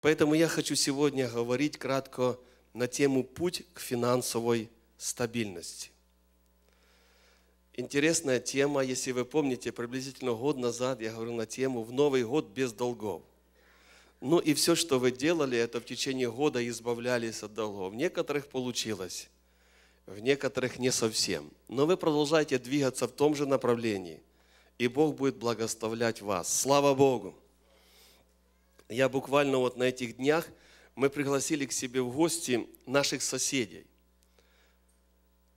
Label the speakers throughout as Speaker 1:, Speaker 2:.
Speaker 1: Поэтому я хочу сегодня говорить кратко на тему «Путь к финансовой стабильности». Интересная тема, если вы помните, приблизительно год назад я говорил на тему «В Новый год без долгов». Ну и все, что вы делали, это в течение года избавлялись от долгов. В некоторых получилось, в некоторых не совсем. Но вы продолжаете двигаться в том же направлении, и Бог будет благословлять вас. Слава Богу! я буквально вот на этих днях, мы пригласили к себе в гости наших соседей,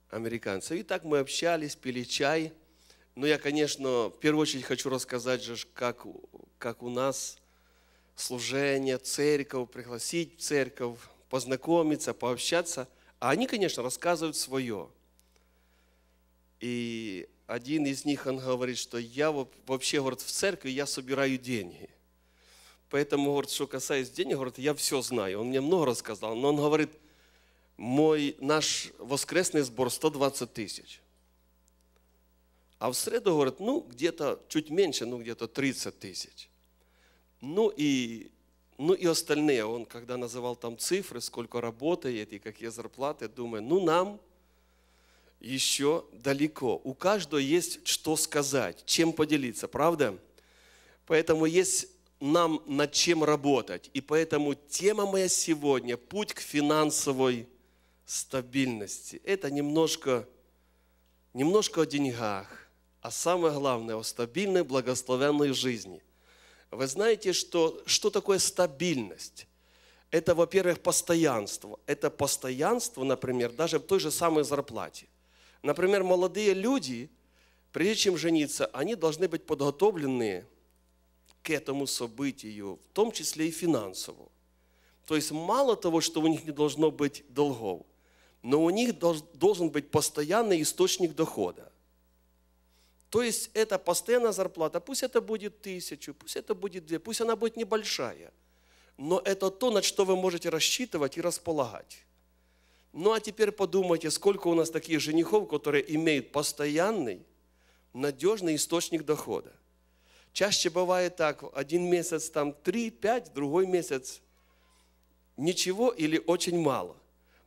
Speaker 1: американцев. И так мы общались, пили чай. Но я, конечно, в первую очередь хочу рассказать же, как, как у нас служение, церковь, пригласить в церковь, познакомиться, пообщаться. А они, конечно, рассказывают свое. И один из них, он говорит, что я вообще, говорит, в церкви я собираю деньги – Поэтому, говорит, что касается денег, говорит, я все знаю. Он мне много рассказал, но он говорит, мой, наш воскресный сбор 120 тысяч. А в среду, говорит, ну, где-то чуть меньше, ну, где-то 30 тысяч. Ну и, ну и остальные. Он, когда называл там цифры, сколько работает и какие зарплаты, думаю, ну, нам еще далеко. У каждого есть что сказать, чем поделиться, правда? Поэтому есть нам над чем работать. И поэтому тема моя сегодня – путь к финансовой стабильности. Это немножко, немножко о деньгах, а самое главное – о стабильной, благословенной жизни. Вы знаете, что, что такое стабильность? Это, во-первых, постоянство. Это постоянство, например, даже в той же самой зарплате. Например, молодые люди, прежде чем жениться, они должны быть подготовленные – к этому событию, в том числе и финансово. То есть мало того, что у них не должно быть долгов, но у них должен быть постоянный источник дохода. То есть это постоянная зарплата, пусть это будет тысячу, пусть это будет две, пусть она будет небольшая, но это то, на что вы можете рассчитывать и располагать. Ну а теперь подумайте, сколько у нас таких женихов, которые имеют постоянный, надежный источник дохода. Чаще бывает так, один месяц там 3-5, другой месяц ничего или очень мало.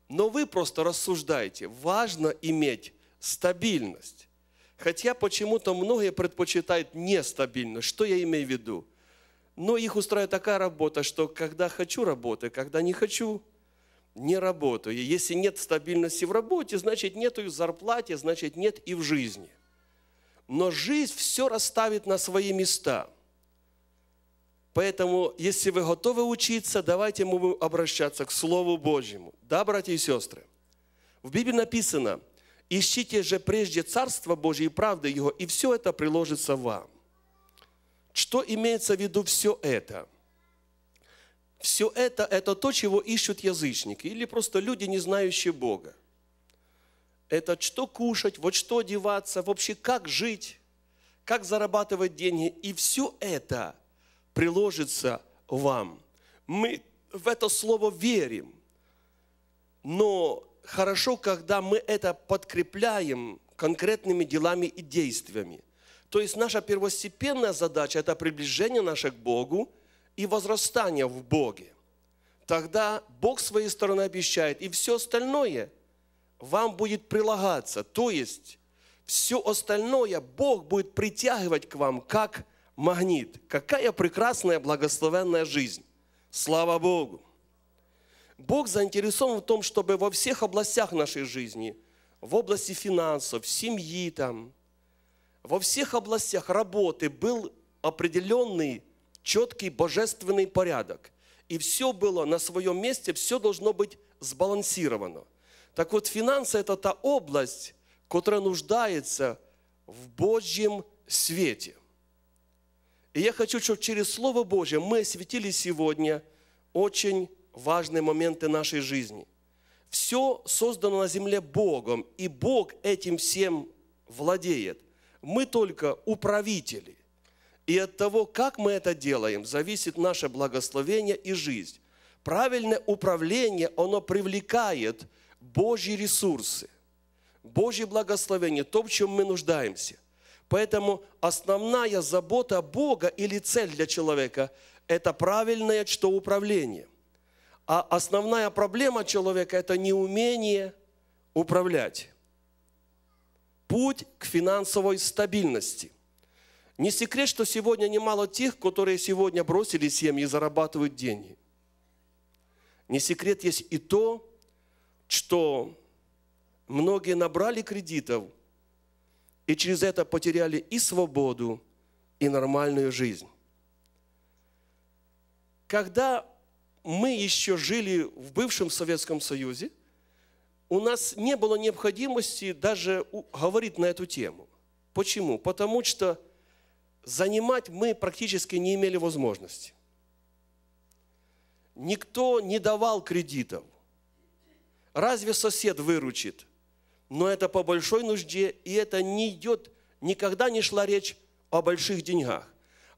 Speaker 1: Но вы просто рассуждаете, важно иметь стабильность. Хотя почему-то многие предпочитают нестабильность. Что я имею в виду? Но их устраивает такая работа, что когда хочу работы, когда не хочу, не работаю. Если нет стабильности в работе, значит нет и в зарплате, значит нет и в жизни – но жизнь все расставит на свои места. Поэтому, если вы готовы учиться, давайте мы будем обращаться к Слову Божьему. Да, братья и сестры? В Библии написано, ищите же прежде Царство Божье и правды Его, и все это приложится вам. Что имеется в виду все это? Все это – это то, чего ищут язычники или просто люди, не знающие Бога это что кушать, вот что одеваться, вообще как жить, как зарабатывать деньги. И все это приложится вам. Мы в это слово верим. Но хорошо, когда мы это подкрепляем конкретными делами и действиями. То есть наша первостепенная задача – это приближение наше к Богу и возрастание в Боге. Тогда Бог своей стороны обещает, и все остальное вам будет прилагаться. То есть все остальное Бог будет притягивать к вам как магнит. Какая прекрасная благословенная жизнь. Слава Богу. Бог заинтересован в том, чтобы во всех областях нашей жизни, в области финансов, семьи там, во всех областях работы был определенный четкий божественный порядок. И все было на своем месте, все должно быть сбалансировано – так вот, финансы – это та область, которая нуждается в Божьем свете. И я хочу, чтобы через Слово Божье мы осветили сегодня очень важные моменты нашей жизни. Все создано на земле Богом, и Бог этим всем владеет. Мы только управители. И от того, как мы это делаем, зависит наше благословение и жизнь. Правильное управление, оно привлекает – Божьи ресурсы, Божьи благословения, то, в чем мы нуждаемся. Поэтому основная забота Бога или цель для человека – это правильное что управление. А основная проблема человека – это неумение управлять. Путь к финансовой стабильности. Не секрет, что сегодня немало тех, которые сегодня бросили семьи и зарабатывают деньги. Не секрет есть и то, что многие набрали кредитов и через это потеряли и свободу, и нормальную жизнь. Когда мы еще жили в бывшем Советском Союзе, у нас не было необходимости даже говорить на эту тему. Почему? Потому что занимать мы практически не имели возможности. Никто не давал кредитов. Разве сосед выручит? Но это по большой нужде, и это не идет, никогда не шла речь о больших деньгах.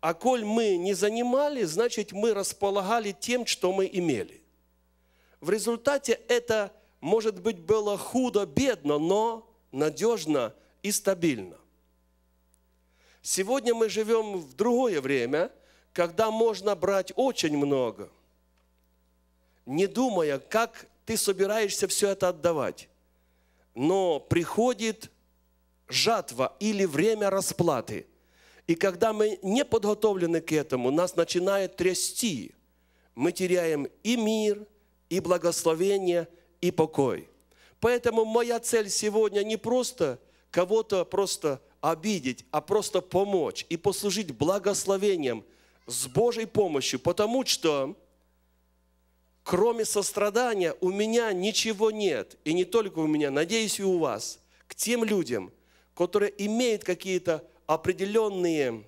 Speaker 1: А коль мы не занимали, значит, мы располагали тем, что мы имели. В результате это, может быть, было худо, бедно, но надежно и стабильно. Сегодня мы живем в другое время, когда можно брать очень много, не думая, как ты собираешься все это отдавать. Но приходит жатва или время расплаты. И когда мы не подготовлены к этому, нас начинает трясти. Мы теряем и мир, и благословение, и покой. Поэтому моя цель сегодня не просто кого-то просто обидеть, а просто помочь и послужить благословением с Божьей помощью, потому что Кроме сострадания у меня ничего нет, и не только у меня, надеюсь, и у вас, к тем людям, которые имеют какие-то определенные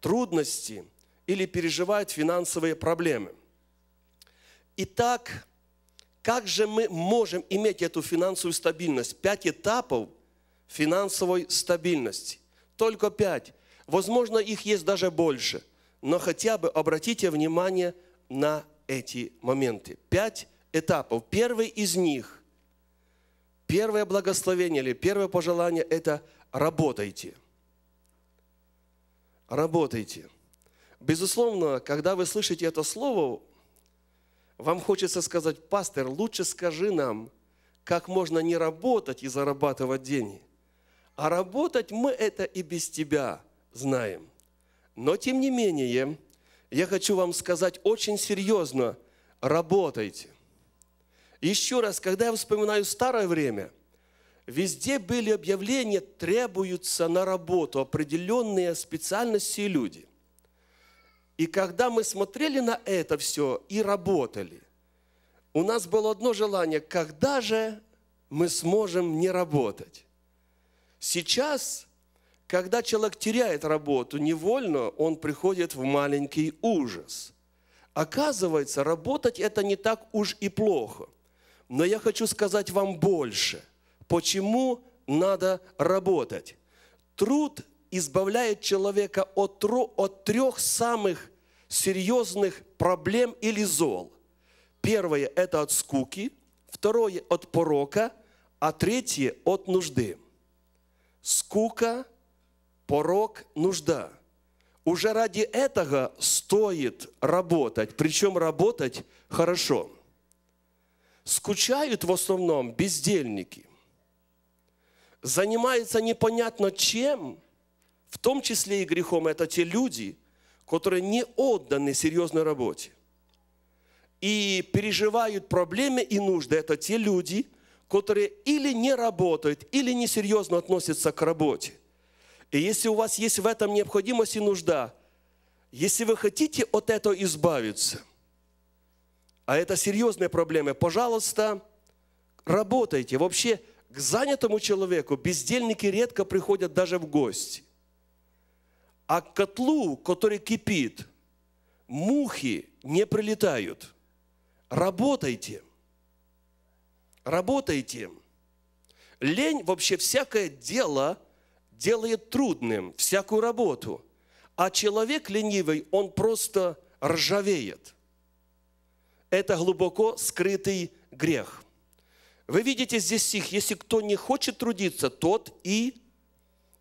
Speaker 1: трудности или переживают финансовые проблемы. Итак, как же мы можем иметь эту финансовую стабильность? Пять этапов финансовой стабильности. Только пять. Возможно, их есть даже больше. Но хотя бы обратите внимание на эти моменты. Пять этапов. Первый из них, первое благословение или первое пожелание – это работайте. Работайте. Безусловно, когда вы слышите это слово, вам хочется сказать, пастор, лучше скажи нам, как можно не работать и зарабатывать деньги. А работать мы это и без тебя знаем. Но тем не менее, я хочу вам сказать очень серьезно, работайте. Еще раз, когда я вспоминаю старое время, везде были объявления, требуются на работу определенные специальности и люди. И когда мы смотрели на это все и работали, у нас было одно желание, когда же мы сможем не работать. Сейчас когда человек теряет работу невольно, он приходит в маленький ужас. Оказывается, работать это не так уж и плохо. Но я хочу сказать вам больше. Почему надо работать? Труд избавляет человека от, тру, от трех самых серьезных проблем или зол. Первое – это от скуки, второе – от порока, а третье – от нужды. Скука – порог – нужда. Уже ради этого стоит работать, причем работать хорошо. Скучают в основном бездельники. Занимаются непонятно чем, в том числе и грехом, это те люди, которые не отданы серьезной работе. И переживают проблемы и нужды, это те люди, которые или не работают, или несерьезно относятся к работе. И если у вас есть в этом необходимость и нужда, если вы хотите от этого избавиться, а это серьезные проблемы, пожалуйста, работайте. Вообще к занятому человеку бездельники редко приходят даже в гости. А к котлу, который кипит, мухи не прилетают. Работайте. Работайте. Лень вообще всякое дело – делает трудным всякую работу, а человек ленивый, он просто ржавеет. Это глубоко скрытый грех. Вы видите здесь стих, если кто не хочет трудиться, тот и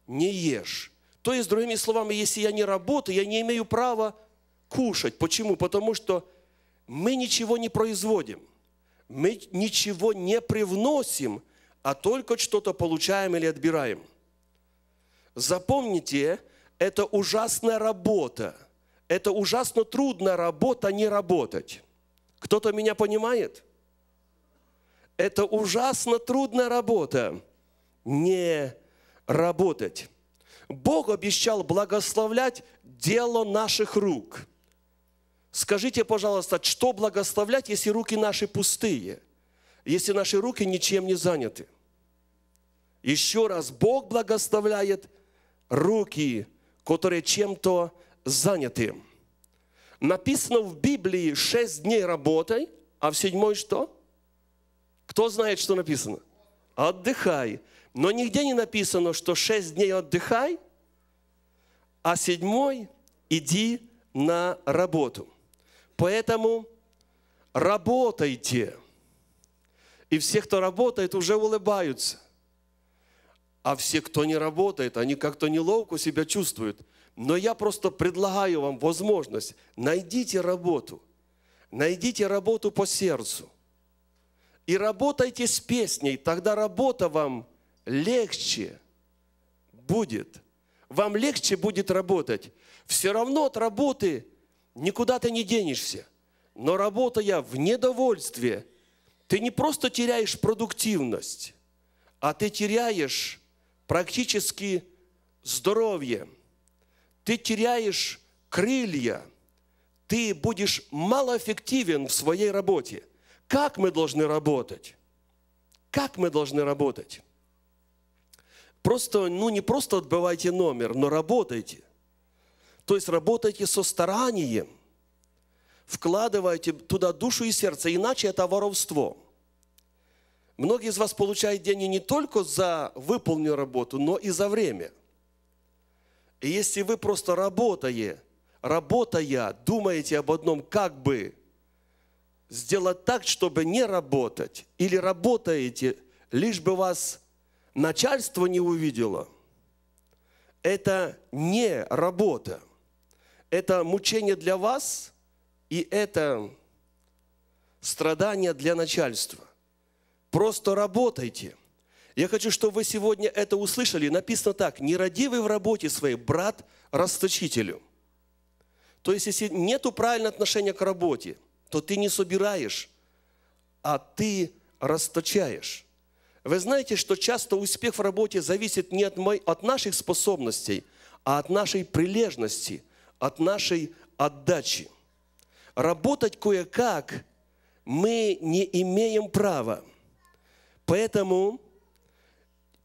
Speaker 1: не ешь. То есть, другими словами, если я не работаю, я не имею права кушать. Почему? Потому что мы ничего не производим, мы ничего не привносим, а только что-то получаем или отбираем – Запомните, это ужасная работа. Это ужасно трудная работа не работать. Кто-то меня понимает? Это ужасно трудная работа не работать. Бог обещал благословлять дело наших рук. Скажите, пожалуйста, что благословлять, если руки наши пустые, если наши руки ничем не заняты? Еще раз, Бог благословляет руки, которые чем-то заняты. Написано в Библии шесть дней работай, а в седьмой что? Кто знает, что написано? Отдыхай. Но нигде не написано, что шесть дней отдыхай, а седьмой иди на работу. Поэтому работайте. И все, кто работает, уже улыбаются а все, кто не работает, они как-то неловко себя чувствуют. Но я просто предлагаю вам возможность. Найдите работу. Найдите работу по сердцу. И работайте с песней, тогда работа вам легче будет. Вам легче будет работать. Все равно от работы никуда ты не денешься. Но работая в недовольстве, ты не просто теряешь продуктивность, а ты теряешь практически здоровье. Ты теряешь крылья, ты будешь малоэффективен в своей работе. Как мы должны работать? Как мы должны работать? Просто, ну не просто отбывайте номер, но работайте. То есть работайте со старанием, вкладывайте туда душу и сердце, иначе это воровство – Многие из вас получают деньги не только за выполненную работу, но и за время. И если вы просто работая, работая, думаете об одном, как бы сделать так, чтобы не работать, или работаете, лишь бы вас начальство не увидело, это не работа. Это мучение для вас, и это страдание для начальства. Просто работайте. Я хочу, чтобы вы сегодня это услышали. Написано так, нерадивый в работе своей брат расточителю. То есть, если нету правильного отношения к работе, то ты не собираешь, а ты расточаешь. Вы знаете, что часто успех в работе зависит не от, мой, от наших способностей, а от нашей прилежности, от нашей отдачи. Работать кое-как мы не имеем права – Поэтому,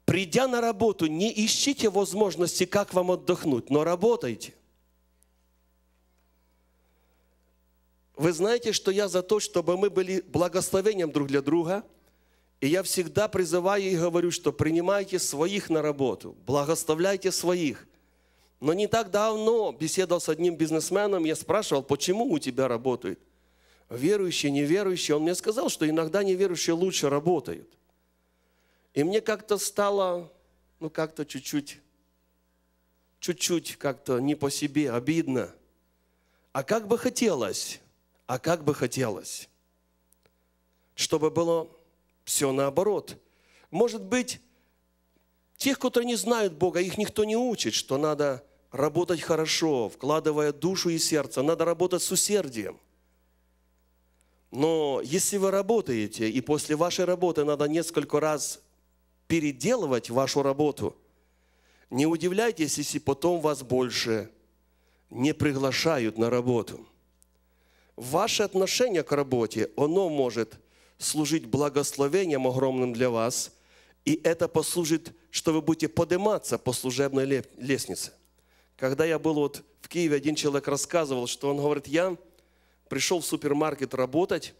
Speaker 1: придя на работу, не ищите возможности, как вам отдохнуть, но работайте. Вы знаете, что я за то, чтобы мы были благословением друг для друга. И я всегда призываю и говорю, что принимайте своих на работу, благословляйте своих. Но не так давно беседовал с одним бизнесменом, я спрашивал, почему у тебя работают? Верующие, неверующие. Он мне сказал, что иногда неверующие лучше работают – и мне как-то стало, ну как-то чуть-чуть, чуть-чуть как-то не по себе, обидно. А как бы хотелось, а как бы хотелось, чтобы было все наоборот. Может быть, тех, кто не знает Бога, их никто не учит, что надо работать хорошо, вкладывая душу и сердце, надо работать с усердием. Но если вы работаете, и после вашей работы надо несколько раз переделывать вашу работу. Не удивляйтесь, если потом вас больше не приглашают на работу. Ваше отношение к работе, оно может служить благословением огромным для вас, и это послужит, что вы будете подниматься по служебной лестнице. Когда я был вот в Киеве, один человек рассказывал, что он говорит, я пришел в супермаркет работать,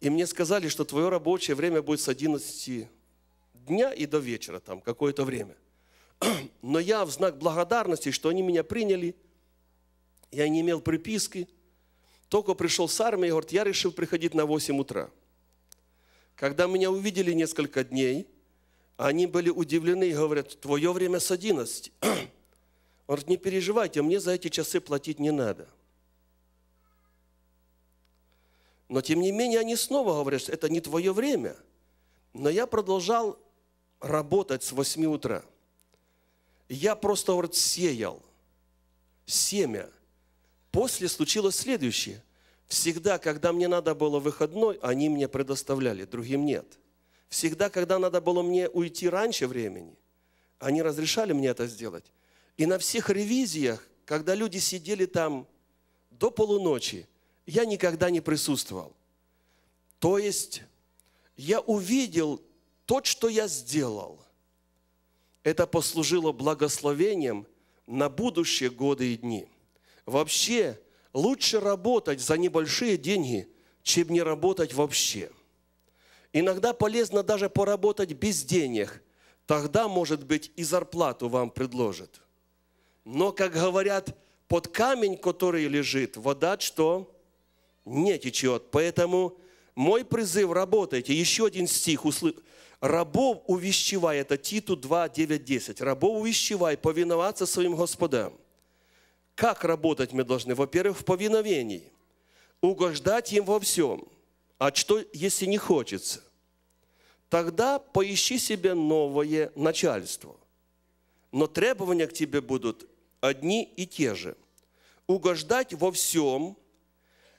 Speaker 1: и мне сказали, что твое рабочее время будет с 11 дня и до вечера, там какое-то время. Но я в знак благодарности, что они меня приняли, я не имел приписки, только пришел с армии, говорит, я решил приходить на 8 утра. Когда меня увидели несколько дней, они были удивлены и говорят, твое время с 11. Он говорит, не переживайте, мне за эти часы платить не надо. Но тем не менее они снова говорят, это не твое время. Но я продолжал работать с 8 утра. Я просто вот сеял семя. После случилось следующее. Всегда, когда мне надо было выходной, они мне предоставляли, другим нет. Всегда, когда надо было мне уйти раньше времени, они разрешали мне это сделать. И на всех ревизиях, когда люди сидели там до полуночи, я никогда не присутствовал. То есть я увидел то, что я сделал, это послужило благословением на будущие годы и дни. Вообще, лучше работать за небольшие деньги, чем не работать вообще. Иногда полезно даже поработать без денег, тогда, может быть, и зарплату вам предложат. Но, как говорят, под камень, который лежит, вода что? Не течет. Поэтому мой призыв – работайте. Еще один стих услышите Рабов увещевай, это Титу 2, 9, 10. Рабов увещевай, повиноваться своим Господам. Как работать мы должны? Во-первых, в повиновении. Угождать им во всем. А что, если не хочется? Тогда поищи себе новое начальство. Но требования к тебе будут одни и те же. Угождать во всем,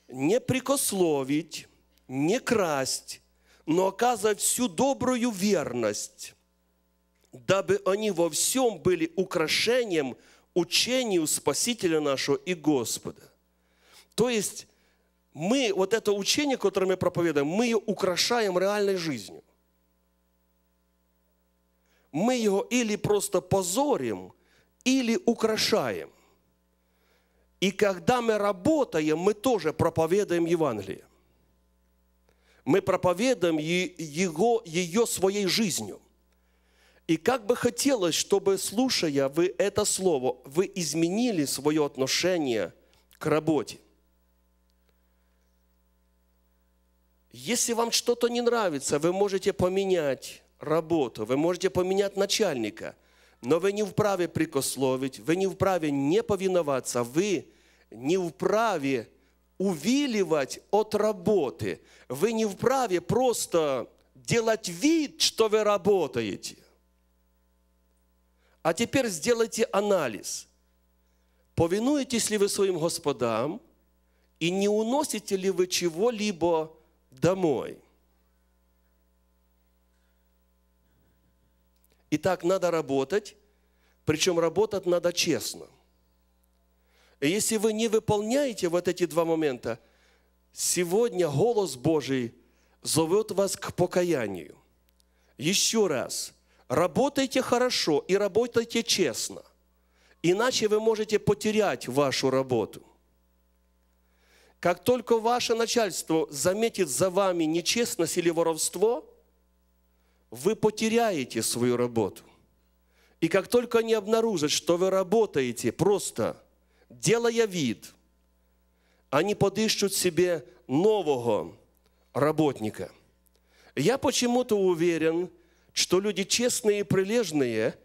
Speaker 1: не прикословить, не красть, но оказывать всю добрую верность, дабы они во всем были украшением учению Спасителя нашего и Господа. То есть мы вот это учение, которое мы проповедуем, мы ее украшаем реальной жизнью. Мы его или просто позорим, или украшаем. И когда мы работаем, мы тоже проповедуем Евангелие мы проповедуем его, ее своей жизнью. И как бы хотелось, чтобы, слушая вы это слово, вы изменили свое отношение к работе. Если вам что-то не нравится, вы можете поменять работу, вы можете поменять начальника, но вы не вправе прикословить, вы не вправе не повиноваться, вы не вправе увиливать от работы. Вы не вправе просто делать вид, что вы работаете. А теперь сделайте анализ. Повинуетесь ли вы своим господам и не уносите ли вы чего-либо домой? Итак, надо работать, причем работать надо честно – и если вы не выполняете вот эти два момента, сегодня голос Божий зовет вас к покаянию. Еще раз, работайте хорошо и работайте честно, иначе вы можете потерять вашу работу. Как только ваше начальство заметит за вами нечестность или воровство, вы потеряете свою работу. И как только они обнаружат, что вы работаете просто – делая вид, они подыщут себе нового работника. Я почему-то уверен, что люди честные и прилежные,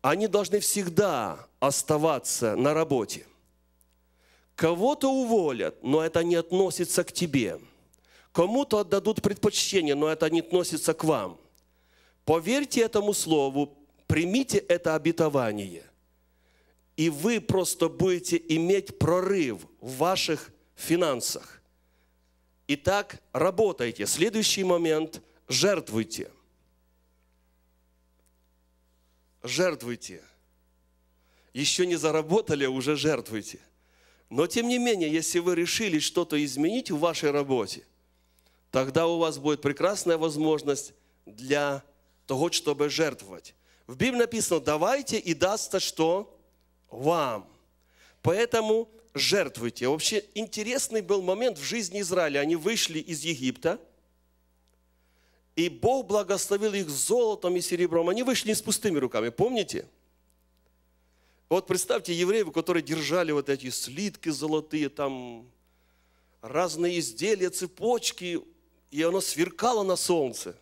Speaker 1: они должны всегда оставаться на работе. Кого-то уволят, но это не относится к тебе. Кому-то отдадут предпочтение, но это не относится к вам. Поверьте этому слову, примите это обетование – и вы просто будете иметь прорыв в ваших финансах. Итак, работайте. Следующий момент – жертвуйте. Жертвуйте. Еще не заработали, уже жертвуйте. Но тем не менее, если вы решили что-то изменить в вашей работе, тогда у вас будет прекрасная возможность для того, чтобы жертвовать. В Библии написано, давайте и дастся что? вам. Поэтому жертвуйте. Вообще интересный был момент в жизни Израиля. Они вышли из Египта, и Бог благословил их золотом и серебром. Они вышли не с пустыми руками, помните? Вот представьте евреев, которые держали вот эти слитки золотые, там разные изделия, цепочки, и оно сверкало на солнце.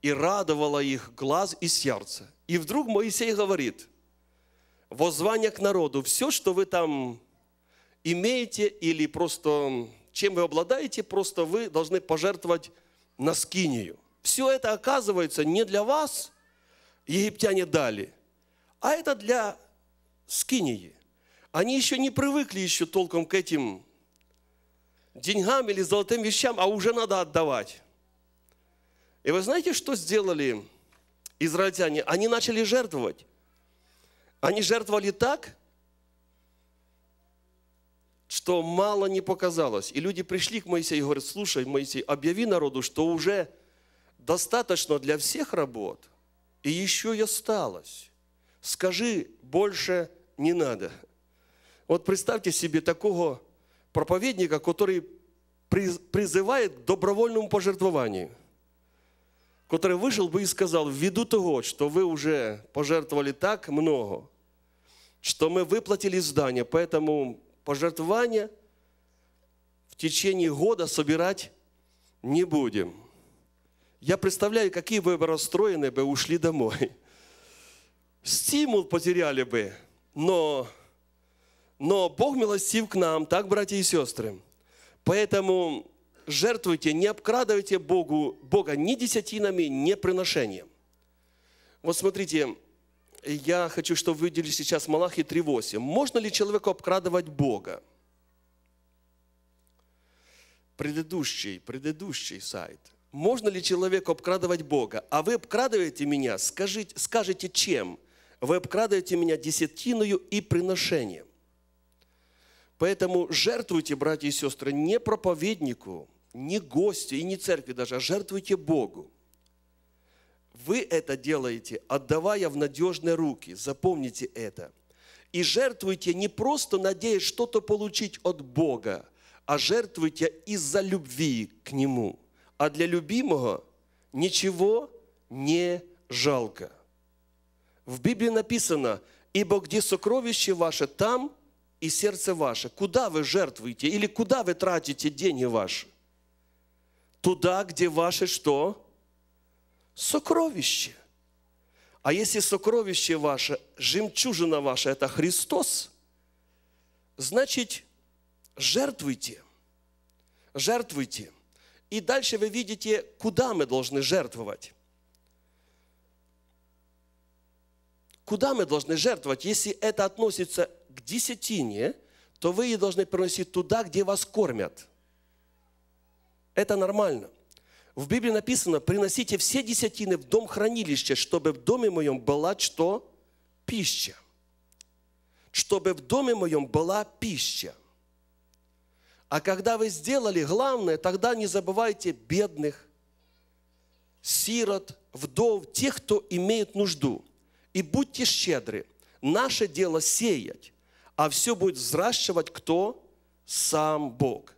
Speaker 1: И радовало их глаз и сердце. И вдруг Моисей говорит – воззвание к народу, все, что вы там имеете или просто чем вы обладаете, просто вы должны пожертвовать на скинию. Все это оказывается не для вас, египтяне дали, а это для скинии. Они еще не привыкли еще толком к этим деньгам или золотым вещам, а уже надо отдавать. И вы знаете, что сделали израильтяне? Они начали жертвовать. Они жертвовали так, что мало не показалось. И люди пришли к Моисею и говорят, слушай, Моисей, объяви народу, что уже достаточно для всех работ, и еще и осталось. Скажи, больше не надо. Вот представьте себе такого проповедника, который призывает к добровольному пожертвованию, который вышел бы и сказал, ввиду того, что вы уже пожертвовали так много, что мы выплатили здание, поэтому пожертвования в течение года собирать не будем. Я представляю, какие бы расстроены бы ушли домой. Стимул потеряли бы, но, но Бог милостив к нам, так, братья и сестры. Поэтому жертвуйте, не обкрадывайте Богу, Бога ни десятинами, ни приношением. Вот смотрите, я хочу, чтобы вы видели сейчас Малахи 3.8. Можно ли человеку обкрадывать Бога? Предыдущий, предыдущий сайт. Можно ли человеку обкрадывать Бога? А вы обкрадываете меня, скажите, скажите чем? Вы обкрадываете меня десятиною и приношением. Поэтому жертвуйте, братья и сестры, не проповеднику, не гостю и не церкви даже, а жертвуйте Богу. Вы это делаете, отдавая в надежные руки. Запомните это. И жертвуйте не просто надеясь что-то получить от Бога, а жертвуйте из-за любви к Нему. А для любимого ничего не жалко. В Библии написано, ибо где сокровище ваше, там и сердце ваше. Куда вы жертвуете или куда вы тратите деньги ваши? Туда, где ваше что? сокровище. А если сокровище ваше, жемчужина ваша – это Христос, значит, жертвуйте, жертвуйте. И дальше вы видите, куда мы должны жертвовать. Куда мы должны жертвовать? Если это относится к десятине, то вы ее должны приносить туда, где вас кормят. Это нормально – в Библии написано, приносите все десятины в дом хранилища, чтобы в доме моем была что? Пища. Чтобы в доме моем была пища. А когда вы сделали главное, тогда не забывайте бедных, сирот, вдов, тех, кто имеет нужду. И будьте щедры. Наше дело сеять, а все будет взращивать кто? Сам Бог.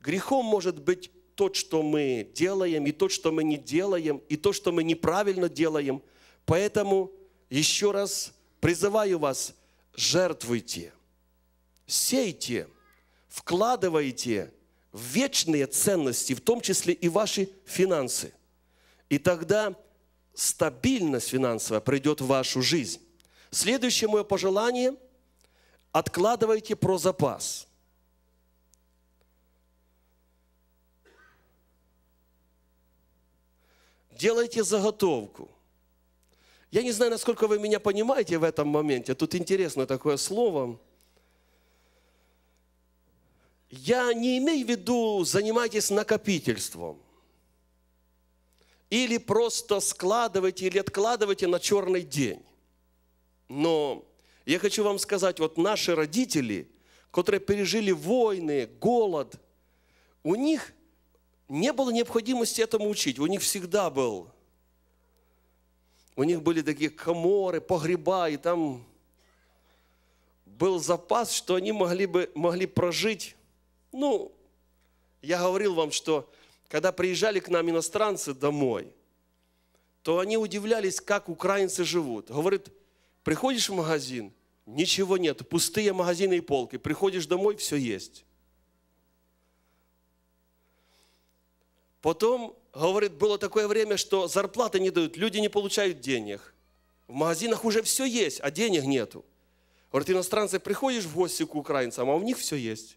Speaker 1: Грехом может быть то, что мы делаем, и то, что мы не делаем, и то, что мы неправильно делаем. Поэтому еще раз призываю вас, жертвуйте, сейте, вкладывайте в вечные ценности, в том числе и ваши финансы. И тогда стабильность финансовая придет в вашу жизнь. Следующее мое пожелание – откладывайте про запас – делайте заготовку. Я не знаю, насколько вы меня понимаете в этом моменте. Тут интересно такое слово. Я не имею в виду занимайтесь накопительством. Или просто складывайте или откладывайте на черный день. Но я хочу вам сказать, вот наши родители, которые пережили войны, голод, у них – не было необходимости этому учить. У них всегда был. У них были такие коморы, погреба, и там был запас, что они могли бы могли прожить. Ну, я говорил вам, что когда приезжали к нам иностранцы домой, то они удивлялись, как украинцы живут. Говорит, приходишь в магазин, ничего нет, пустые магазины и полки. Приходишь домой, все есть. Потом, говорит, было такое время, что зарплаты не дают, люди не получают денег. В магазинах уже все есть, а денег нету. Говорит, иностранцы, приходишь в гости к украинцам, а у них все есть.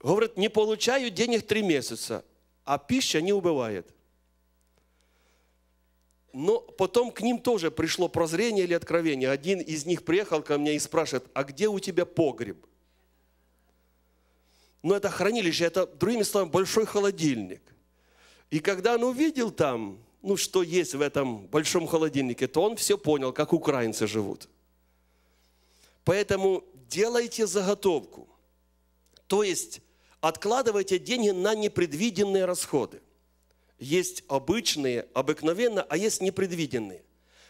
Speaker 1: Говорит, не получаю денег три месяца, а пища не убывает. Но потом к ним тоже пришло прозрение или откровение. Один из них приехал ко мне и спрашивает, а где у тебя погреб? Но это хранилище, это, другими словами, большой холодильник. И когда он увидел там, ну, что есть в этом большом холодильнике, то он все понял, как украинцы живут. Поэтому делайте заготовку. То есть откладывайте деньги на непредвиденные расходы. Есть обычные, обыкновенно, а есть непредвиденные.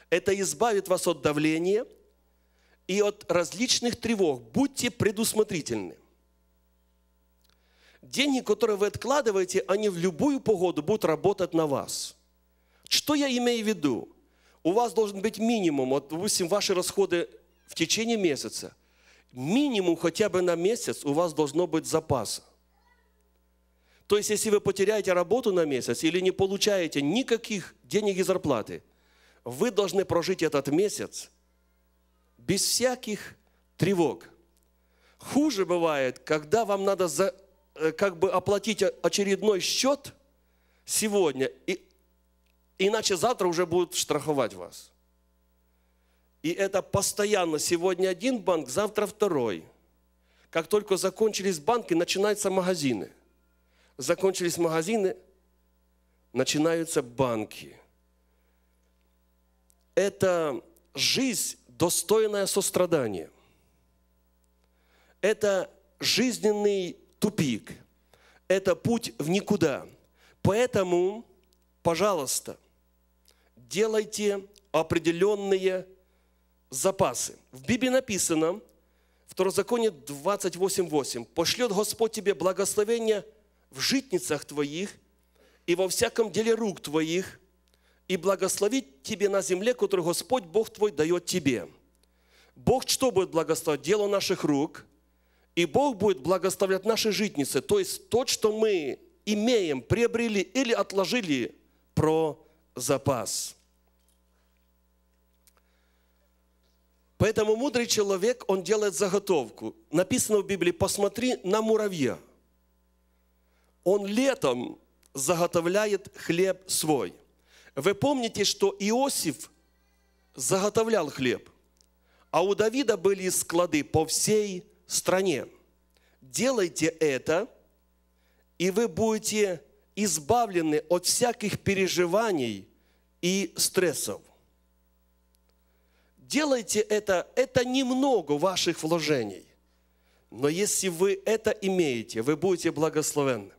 Speaker 1: Это избавит вас от давления и от различных тревог. Будьте предусмотрительны деньги, которые вы откладываете, они в любую погоду будут работать на вас. Что я имею в виду? У вас должен быть минимум, вот, допустим, ваши расходы в течение месяца. Минимум хотя бы на месяц у вас должно быть запаса. То есть, если вы потеряете работу на месяц или не получаете никаких денег и зарплаты, вы должны прожить этот месяц без всяких тревог. Хуже бывает, когда вам надо за Э, как бы оплатить очередной счет сегодня, и, иначе завтра уже будут штрафовать вас. И это постоянно. Сегодня один банк, завтра второй. Как только закончились банки, начинаются магазины. Закончились магазины, начинаются банки. Это жизнь, достойная сострадания. Это жизненный тупик. Это путь в никуда. Поэтому, пожалуйста, делайте определенные запасы. В Библии написано, Второзаконие 28.8. «Пошлет Господь тебе благословение в житницах твоих и во всяком деле рук твоих, и благословит тебе на земле, которую Господь Бог твой дает тебе. Бог что будет благословить? Дело наших рук, и Бог будет благословлять наши житницы, то есть то, что мы имеем, приобрели или отложили про запас. Поэтому мудрый человек, он делает заготовку. Написано в Библии, посмотри на муравья. Он летом заготовляет хлеб свой. Вы помните, что Иосиф заготовлял хлеб, а у Давида были склады по всей стране. Делайте это, и вы будете избавлены от всяких переживаний и стрессов. Делайте это, это немного ваших вложений. Но если вы это имеете, вы будете благословенны.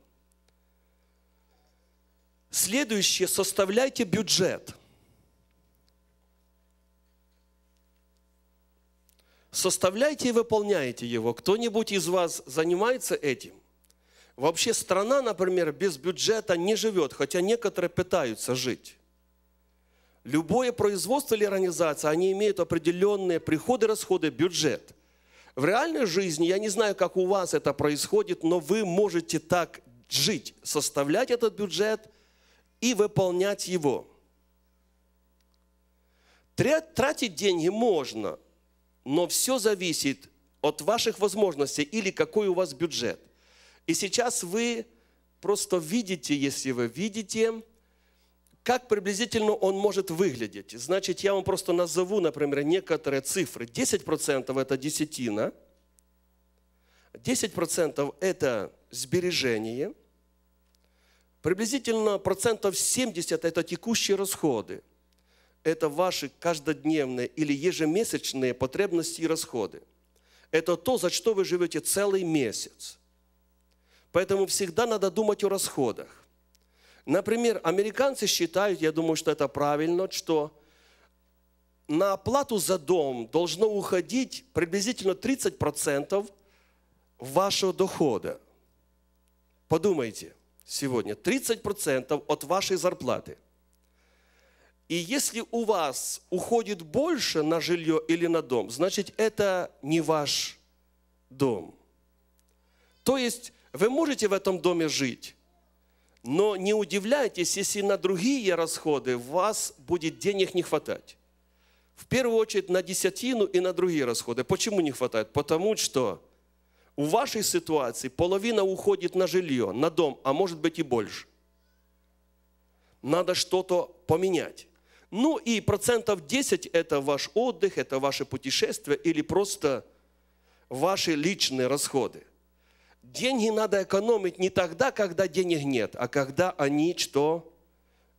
Speaker 1: Следующее, составляйте бюджет – составляйте и выполняйте его. Кто-нибудь из вас занимается этим? Вообще страна, например, без бюджета не живет, хотя некоторые пытаются жить. Любое производство или организация, они имеют определенные приходы, расходы, бюджет. В реальной жизни, я не знаю, как у вас это происходит, но вы можете так жить, составлять этот бюджет и выполнять его. Тратить деньги можно, но все зависит от ваших возможностей или какой у вас бюджет. И сейчас вы просто видите, если вы видите, как приблизительно он может выглядеть. Значит, я вам просто назову, например, некоторые цифры. 10% это десятина, 10% это сбережение, приблизительно процентов 70 это текущие расходы – это ваши каждодневные или ежемесячные потребности и расходы. Это то, за что вы живете целый месяц. Поэтому всегда надо думать о расходах. Например, американцы считают, я думаю, что это правильно, что на оплату за дом должно уходить приблизительно 30% вашего дохода. Подумайте сегодня, 30% от вашей зарплаты – и если у вас уходит больше на жилье или на дом, значит, это не ваш дом. То есть вы можете в этом доме жить, но не удивляйтесь, если на другие расходы у вас будет денег не хватать. В первую очередь на десятину и на другие расходы. Почему не хватает? Потому что у вашей ситуации половина уходит на жилье, на дом, а может быть и больше. Надо что-то поменять. Ну и процентов 10 это ваш отдых, это ваше путешествие или просто ваши личные расходы. Деньги надо экономить не тогда, когда денег нет, а когда они что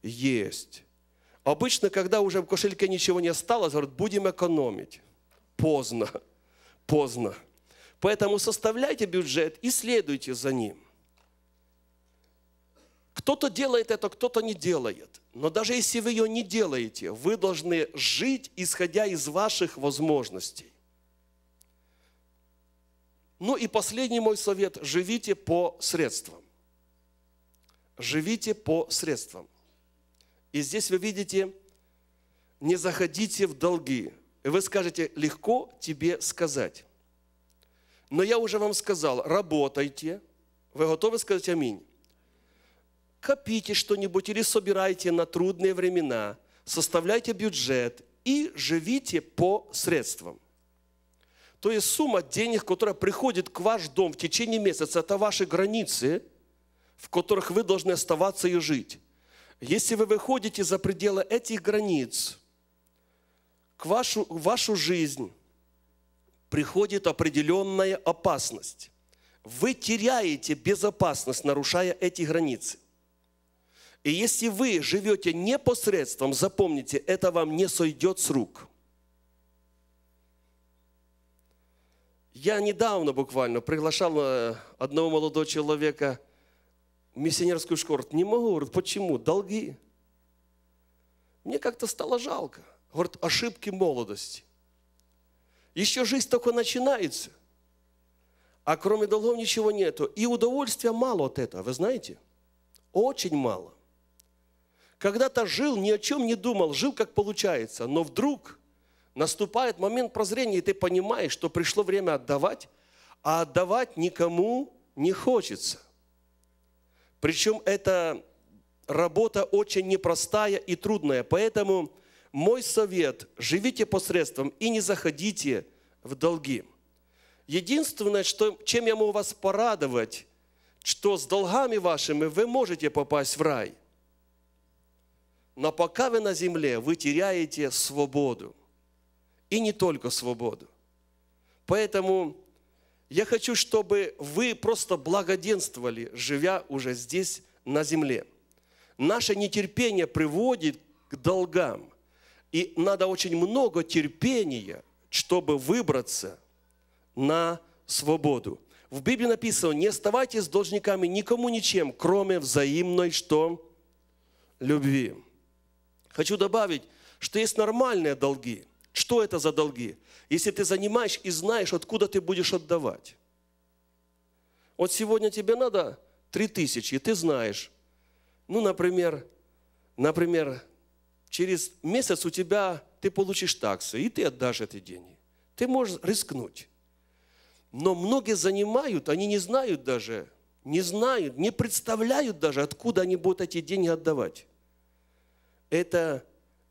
Speaker 1: есть. Обычно, когда уже в кошельке ничего не осталось, говорят, будем экономить. Поздно, поздно. Поэтому составляйте бюджет и следуйте за ним. Кто-то делает это, кто-то не делает. Но даже если вы ее не делаете, вы должны жить, исходя из ваших возможностей. Ну и последний мой совет – живите по средствам. Живите по средствам. И здесь вы видите, не заходите в долги. И вы скажете, легко тебе сказать. Но я уже вам сказал, работайте. Вы готовы сказать аминь? копите что-нибудь или собирайте на трудные времена, составляйте бюджет и живите по средствам. То есть сумма денег, которая приходит к ваш дом в течение месяца, это ваши границы, в которых вы должны оставаться и жить. Если вы выходите за пределы этих границ, к вашу, в вашу жизнь приходит определенная опасность. Вы теряете безопасность, нарушая эти границы. И если вы живете не посредством, запомните, это вам не сойдет с рук. Я недавно буквально приглашал э, одного молодого человека в миссионерскую школу. Не могу, говорит, почему? Долги. Мне как-то стало жалко. Говорит, ошибки молодости. Еще жизнь только начинается. А кроме долгов ничего нету. И удовольствия мало от этого, вы знаете? Очень мало когда-то жил, ни о чем не думал, жил как получается, но вдруг наступает момент прозрения, и ты понимаешь, что пришло время отдавать, а отдавать никому не хочется. Причем это работа очень непростая и трудная, поэтому мой совет – живите посредством и не заходите в долги. Единственное, что, чем я могу вас порадовать, что с долгами вашими вы можете попасть в рай – но пока вы на земле, вы теряете свободу. И не только свободу. Поэтому я хочу, чтобы вы просто благоденствовали, живя уже здесь, на земле. Наше нетерпение приводит к долгам. И надо очень много терпения, чтобы выбраться на свободу. В Библии написано, не оставайтесь должниками никому ничем, кроме взаимной, что? Любви. Хочу добавить, что есть нормальные долги. Что это за долги? Если ты занимаешь и знаешь, откуда ты будешь отдавать. Вот сегодня тебе надо тысячи, и ты знаешь. Ну, например, например, через месяц у тебя ты получишь таксы, и ты отдашь эти деньги. Ты можешь рискнуть. Но многие занимают, они не знают даже, не знают, не представляют даже, откуда они будут эти деньги отдавать это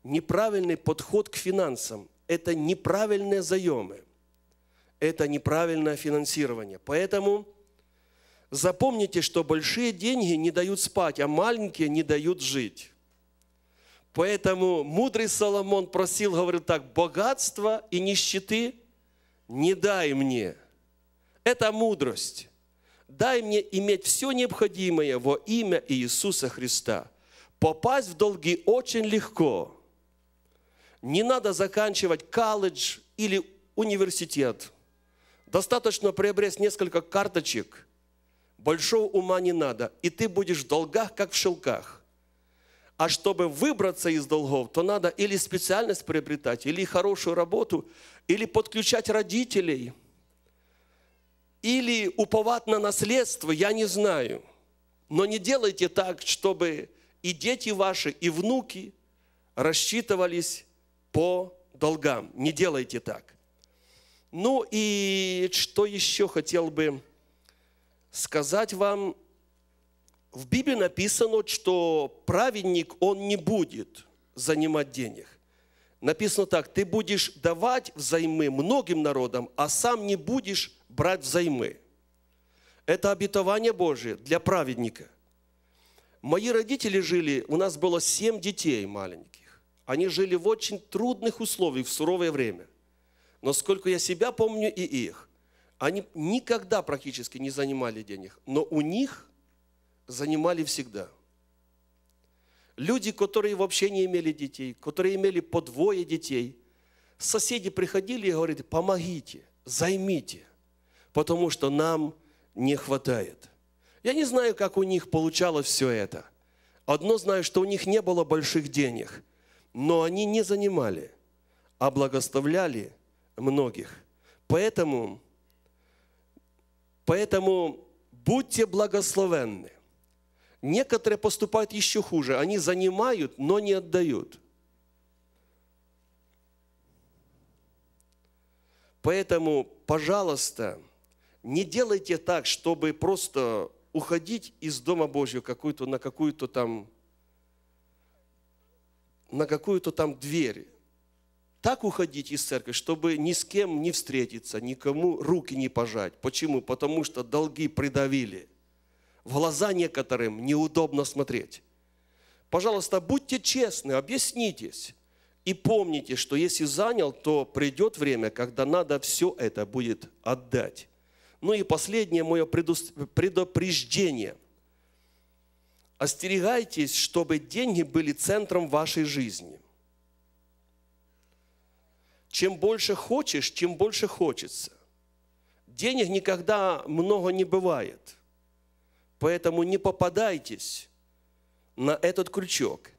Speaker 1: неправильный подход к финансам, это неправильные заемы, это неправильное финансирование. Поэтому запомните, что большие деньги не дают спать, а маленькие не дают жить. Поэтому мудрый Соломон просил, говорил так, богатство и нищеты не дай мне. Это мудрость. Дай мне иметь все необходимое во имя Иисуса Христа – Попасть в долги очень легко. Не надо заканчивать колледж или университет. Достаточно приобрести несколько карточек. Большого ума не надо. И ты будешь в долгах, как в шелках. А чтобы выбраться из долгов, то надо или специальность приобретать, или хорошую работу, или подключать родителей, или уповать на наследство, я не знаю. Но не делайте так, чтобы и дети ваши, и внуки рассчитывались по долгам. Не делайте так. Ну и что еще хотел бы сказать вам. В Библии написано, что праведник, он не будет занимать денег. Написано так, ты будешь давать взаймы многим народам, а сам не будешь брать взаймы. Это обетование Божие для праведника. Мои родители жили, у нас было семь детей маленьких. Они жили в очень трудных условиях, в суровое время. Но сколько я себя помню и их, они никогда практически не занимали денег, но у них занимали всегда. Люди, которые вообще не имели детей, которые имели по двое детей, соседи приходили и говорили, помогите, займите, потому что нам не хватает – я не знаю, как у них получалось все это. Одно знаю, что у них не было больших денег, но они не занимали, а благословляли многих. Поэтому, поэтому будьте благословенны. Некоторые поступают еще хуже. Они занимают, но не отдают. Поэтому, пожалуйста, не делайте так, чтобы просто уходить из Дома Божьего какую-то, на какую-то там, на какую-то там дверь. Так уходить из церкви, чтобы ни с кем не встретиться, никому руки не пожать. Почему? Потому что долги придавили. В глаза некоторым неудобно смотреть. Пожалуйста, будьте честны, объяснитесь. И помните, что если занял, то придет время, когда надо все это будет отдать. Ну и последнее мое предупреждение. Остерегайтесь, чтобы деньги были центром вашей жизни. Чем больше хочешь, чем больше хочется. Денег никогда много не бывает. Поэтому не попадайтесь на этот крючок.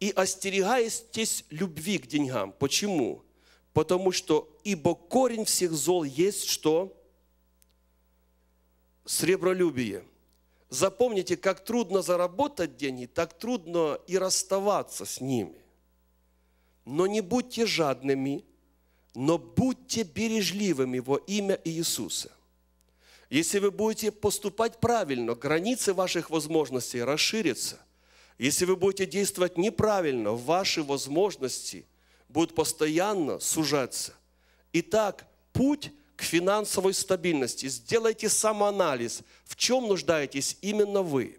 Speaker 1: И остерегайтесь любви к деньгам. Почему? Потому что ибо корень всех зол есть что? сребролюбие. Запомните, как трудно заработать деньги, так трудно и расставаться с ними. Но не будьте жадными, но будьте бережливыми во имя Иисуса. Если вы будете поступать правильно, границы ваших возможностей расширятся. Если вы будете действовать неправильно, ваши возможности будут постоянно сужаться. Итак, путь к финансовой стабильности, сделайте самоанализ, в чем нуждаетесь именно вы.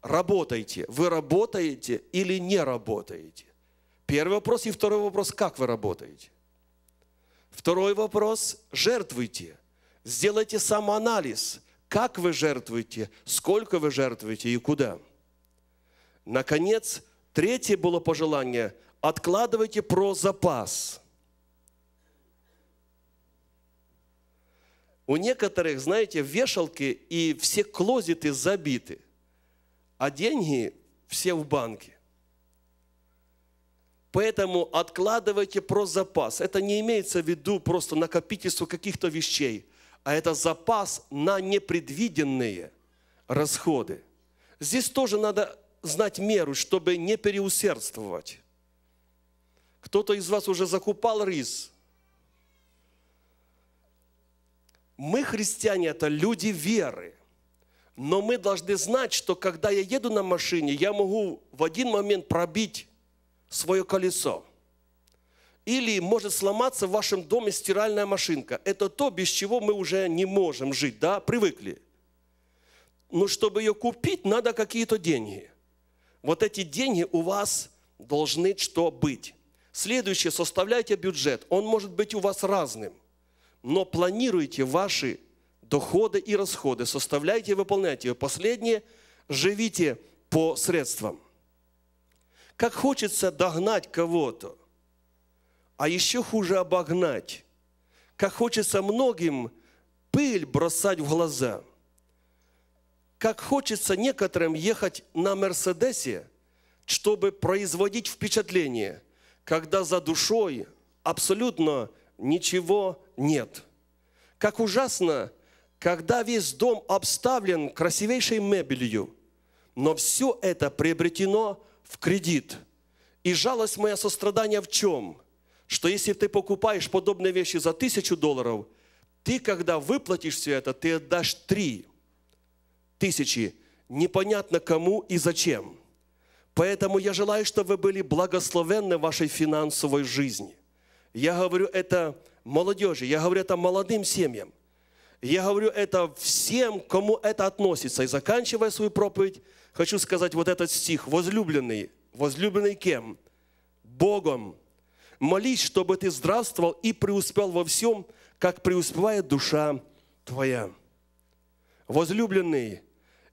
Speaker 1: Работаете. Вы работаете или не работаете? Первый вопрос и второй вопрос, как вы работаете? Второй вопрос, жертвуйте. Сделайте самоанализ, как вы жертвуете, сколько вы жертвуете и куда. Наконец, третье было пожелание, откладывайте про запас – У некоторых, знаете, вешалки и все клозеты забиты, а деньги все в банке. Поэтому откладывайте про запас. Это не имеется в виду просто накопительство каких-то вещей, а это запас на непредвиденные расходы. Здесь тоже надо знать меру, чтобы не переусердствовать. Кто-то из вас уже закупал рис – Мы, христиане, это люди веры. Но мы должны знать, что когда я еду на машине, я могу в один момент пробить свое колесо. Или может сломаться в вашем доме стиральная машинка. Это то, без чего мы уже не можем жить, да, привыкли. Но чтобы ее купить, надо какие-то деньги. Вот эти деньги у вас должны что быть. Следующее, составляйте бюджет. Он может быть у вас разным – но планируйте ваши доходы и расходы, составляйте и выполняйте. Последнее – живите по средствам. Как хочется догнать кого-то, а еще хуже обогнать. Как хочется многим пыль бросать в глаза. Как хочется некоторым ехать на Мерседесе, чтобы производить впечатление, когда за душой абсолютно ничего нет. Как ужасно, когда весь дом обставлен красивейшей мебелью, но все это приобретено в кредит. И жалость моя сострадания в чем? Что если ты покупаешь подобные вещи за тысячу долларов, ты, когда выплатишь все это, ты отдашь три тысячи, непонятно кому и зачем. Поэтому я желаю, чтобы вы были благословенны в вашей финансовой жизни. Я говорю это молодежи, я говорю это молодым семьям, я говорю это всем, кому это относится. И заканчивая свою проповедь, хочу сказать вот этот стих. Возлюбленный, возлюбленный кем? Богом. Молись, чтобы ты здравствовал и преуспел во всем, как преуспевает душа твоя. Возлюбленный,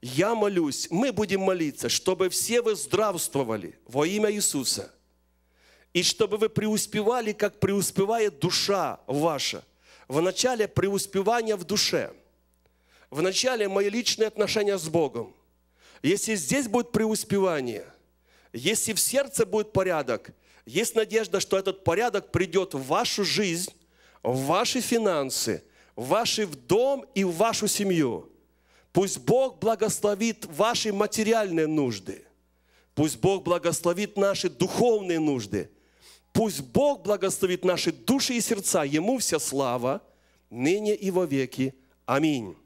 Speaker 1: я молюсь, мы будем молиться, чтобы все вы здравствовали во имя Иисуса – и чтобы вы преуспевали, как преуспевает душа ваша. В начале преуспевания в душе, в начале мои личные отношения с Богом. Если здесь будет преуспевание, если в сердце будет порядок, есть надежда, что этот порядок придет в вашу жизнь, в ваши финансы, в ваш дом и в вашу семью. Пусть Бог благословит ваши материальные нужды. Пусть Бог благословит наши духовные нужды – Пусть Бог благословит наши души и сердца. Ему вся слава ныне и во веки. Аминь.